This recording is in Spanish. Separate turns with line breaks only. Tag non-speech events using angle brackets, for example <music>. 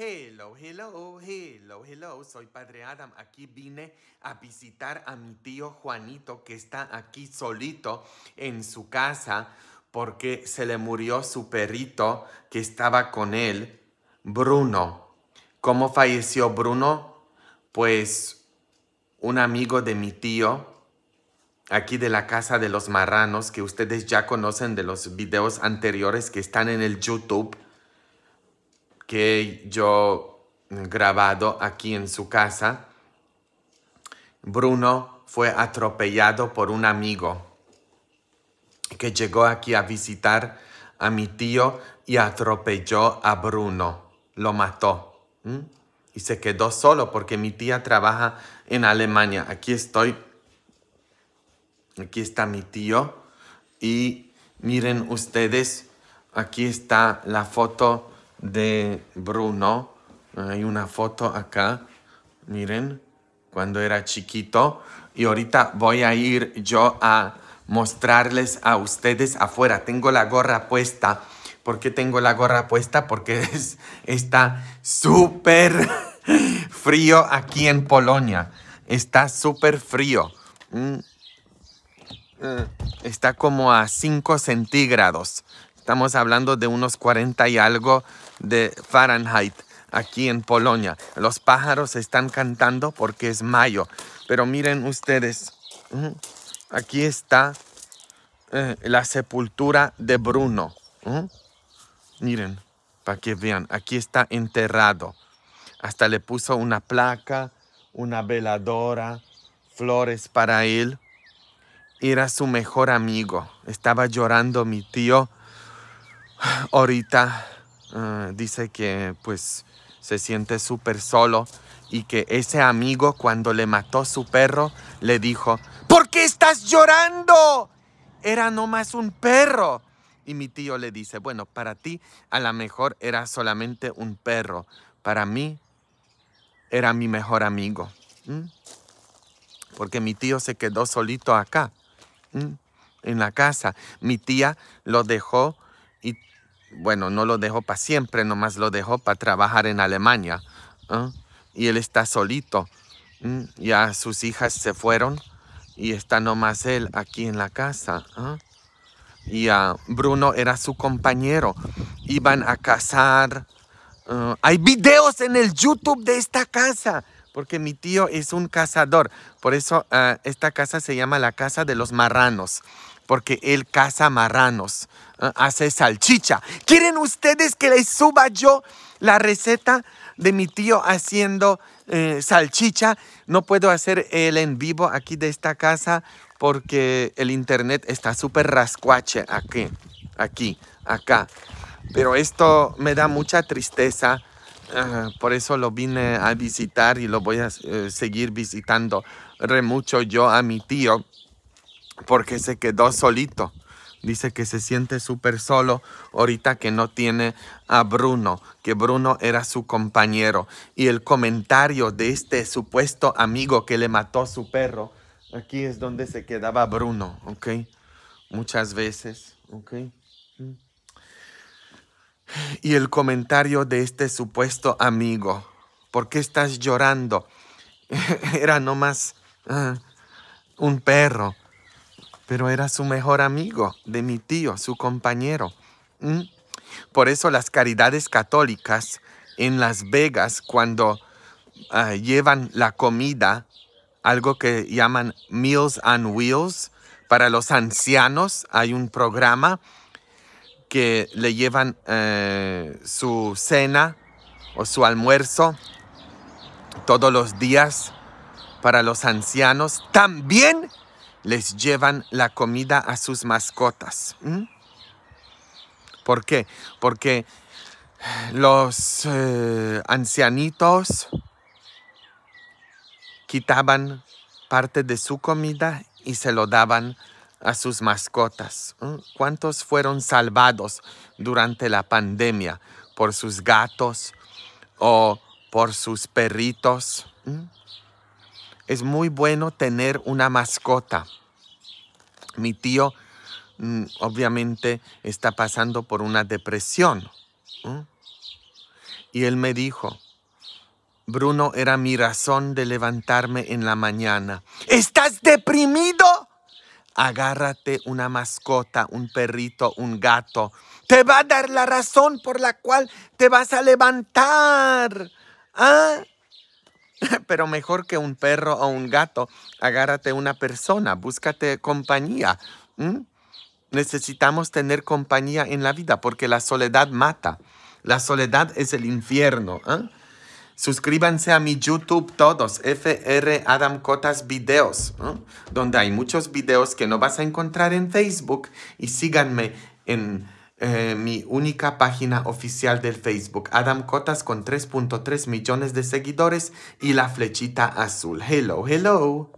Hello, hello, hello, hello. Soy Padre Adam. Aquí vine a visitar a mi tío Juanito que está aquí solito en su casa porque se le murió su perrito que estaba con él, Bruno. ¿Cómo falleció Bruno? Pues un amigo de mi tío aquí de la Casa de los Marranos, que ustedes ya conocen de los videos anteriores que están en el YouTube, que yo grabado aquí en su casa, Bruno fue atropellado por un amigo que llegó aquí a visitar a mi tío y atropelló a Bruno, lo mató. Y se quedó solo porque mi tía trabaja en Alemania. Aquí estoy. Aquí está mi tío. Y miren ustedes, aquí está la foto de Bruno. Hay una foto acá, miren, cuando era chiquito. Y ahorita voy a ir yo a mostrarles a ustedes afuera. Tengo la gorra puesta. porque tengo la gorra puesta? Porque <laughs> está súper <laughs> frío aquí en Polonia. Está súper frío. Mm. Eh, está como a 5 centígrados. Estamos hablando de unos 40 y algo de Fahrenheit aquí en Polonia. Los pájaros están cantando porque es mayo. Pero miren ustedes, aquí está eh, la sepultura de Bruno. Miren, para que vean, aquí está enterrado. Hasta le puso una placa, una veladora, flores para él. Era su mejor amigo. Estaba llorando mi tío ahorita ah, dice que pues se siente súper solo y que ese amigo cuando le mató su perro le dijo, ¿por qué estás llorando? Era nomás un perro. Y mi tío le dice, bueno, para ti a lo mejor era solamente un perro, para mí era mi mejor amigo. ¿Mm? Porque mi tío se quedó solito acá, ¿Mm? en la casa. Mi tía lo dejó bueno, no lo dejó para siempre, nomás lo dejó para trabajar en Alemania. ¿ah? Y él está solito. Ya sus hijas se fueron y está nomás él aquí en la casa. ¿ah? Y ah, Bruno era su compañero. Iban a cazar. hay videos en el YouTube de esta casa, porque mi tío es un cazador. Por eso esta casa se llama la casa de los marranos porque él caza marranos, ¿eh? hace salchicha. ¿Quieren ustedes que les suba yo la receta de mi tío haciendo eh, salchicha? No puedo hacer el en vivo aquí de esta casa porque el internet está súper rascuache aquí, aquí, acá. Pero esto me da mucha tristeza. Eh, por eso lo vine a visitar y lo voy a seguir visitando re mucho yo a mi tío porque se quedó solito. Dice que se siente súper solo ahorita que no tiene a Bruno, que Bruno era su compañero. Y el comentario de este supuesto amigo que le mató su perro, aquí es donde se quedaba Bruno, ¿ok? Muchas veces, ¿ok? Y el comentario de este supuesto amigo, ¿por qué estás llorando? <laughs> era nomás ah, un perro pero era su mejor amigo de mi tío, su compañero. Mm. Por eso las caridades católicas en Las Vegas, cuando ah, llevan la comida, algo que llaman Meals on Wheels, para los ancianos hay un programa que le llevan eh, su cena o su almuerzo todos los días para los ancianos. También les llevan la comida a sus mascotas. ¿Por qué? Porque los eh, ancianitos quitaban parte de su comida y se lo daban a sus mascotas. ¿Cuántos fueron salvados durante la pandemia por sus gatos o por sus perritos? es muy bueno tener una mascota. Mi tío mm, obviamente está pasando por una depresión. Y él me dijo, Bruno era mi razón de levantarme en la mañana. ¿Estás deprimido? Agárrate una mascota, un perrito, un gato. Te va a dar la razón por la cual te vas a levantar. ¿Ah? <laughs> Pero mejor que un perro o un gato, agárrate una persona, búscate compañía. Necesitamos tener compañía en la vida porque la soledad mata. La soledad es el infierno. ¿ah? Suscríbanse a mi YouTube todos, FR Adam Cotas Videos, donde hay muchos videos que no vas a encontrar en Facebook y síganme en eh, mi única página oficial del Facebook, Adam Cotas con 3.3 millones de seguidores y la flechita azul. Hello, hello.